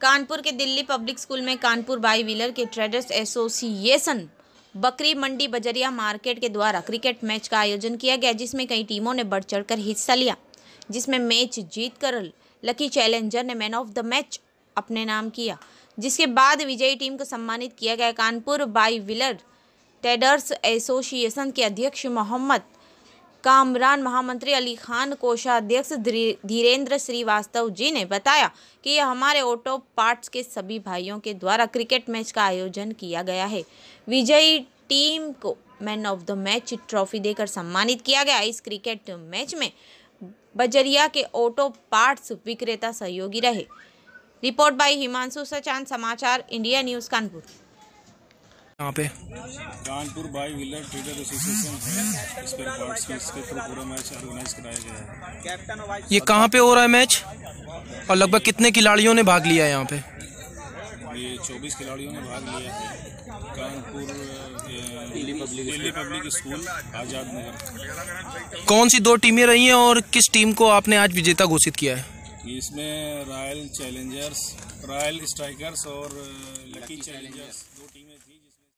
कानपुर के Delhi public school में Kanpur by wheeler के ट्रेडर्स एसोसिएशन बकरी मंडी बजरिया मार्केट के द्वारा क्रिकेट मैच का आयोजन किया गया जिसमें कई टीमों ने बढ़ चढ़कर हिस्सा लिया जिसमें मैच जीत कर लकी चैलेंजर ने मैन ऑफ द मैच अपने नाम किया जिसके बाद विजयी टीम को सम्मानित किया गया Kanpur by wheeler traders association के अध्यक्ष मोहम्मद कामरान महामंत्री अली खान कोषाध्यक्ष धीरेन्द्र श्रीवास्तव जी ने बताया कि यह हमारे ऑटो पार्ट्स के सभी भाइयों के द्वारा क्रिकेट मैच का आयोजन किया गया है विजयी टीम को man of the match trophy देकर सम्मानित किया गया इस क्रिकेट मैच में बजरिया के ऑटो पार्ट्स विक्रेता सहयोगी रहे रिपोर्ट बाई हिमांशु सचान समाचार इंडिया न्यूज़ कानपुर यहाँ पे Kanpur by wheeler trader association है ये कहाँ पे हो रहा है मैच और लगभग कितने खिलाड़ियों ने भाग लिया है यहाँ पे ये 24 खिलाड़ियों ने भाग लिया है कानपुर दिल्ली पब्लिक स्कूल आज़ाद नगर कौन सी दो टीमें रही हैं और किस टीम को आपने आज विजेता घोषित किया है इसमें रॉयल चैलेंजर्स रॉयल स्ट्राइकर्स और लकी चैलेंजर्स दो टीम